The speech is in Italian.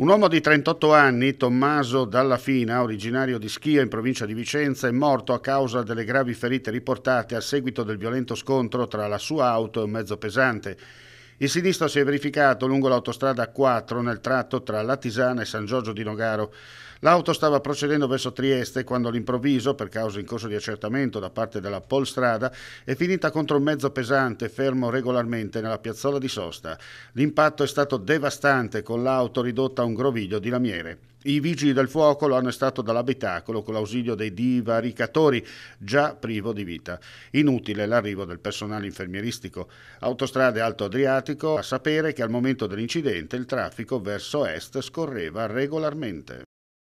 Un uomo di 38 anni, Tommaso Dalla Fina, originario di Schia in provincia di Vicenza, è morto a causa delle gravi ferite riportate a seguito del violento scontro tra la sua auto e un mezzo pesante. Il sinistro si è verificato lungo l'autostrada 4 nel tratto tra la Tisana e San Giorgio di Nogaro. L'auto stava procedendo verso Trieste quando all'improvviso, per causa in corso di accertamento da parte della Polstrada, è finita contro un mezzo pesante fermo regolarmente nella piazzola di sosta. L'impatto è stato devastante con l'auto ridotta a un groviglio di lamiere. I vigili del fuoco lo hanno estratto dall'abitacolo con l'ausilio dei divaricatori, già privo di vita. Inutile l'arrivo del personale infermieristico. Autostrade Alto Adriatico a sapere che al momento dell'incidente il traffico verso est scorreva regolarmente.